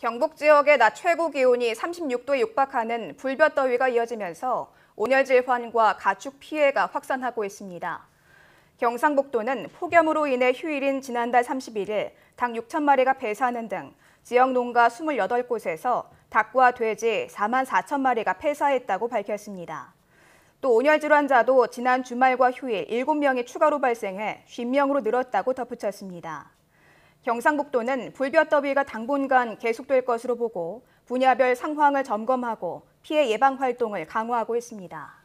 경북 지역의 낮 최고 기온이 36도에 육박하는 불볕더위가 이어지면서 온열 질환과 가축 피해가 확산하고 있습니다. 경상북도는 폭염으로 인해 휴일인 지난달 31일 닭 6천 마리가 폐사하는등 지역 농가 28곳에서 닭과 돼지 4만 4천 마리가 폐사했다고 밝혔습니다. 또 온열 질환자도 지난 주말과 휴일 7명이 추가로 발생해 50명으로 늘었다고 덧붙였습니다. 경상북도는 불볕더위가 당분간 계속될 것으로 보고 분야별 상황을 점검하고 피해 예방 활동을 강화하고 있습니다.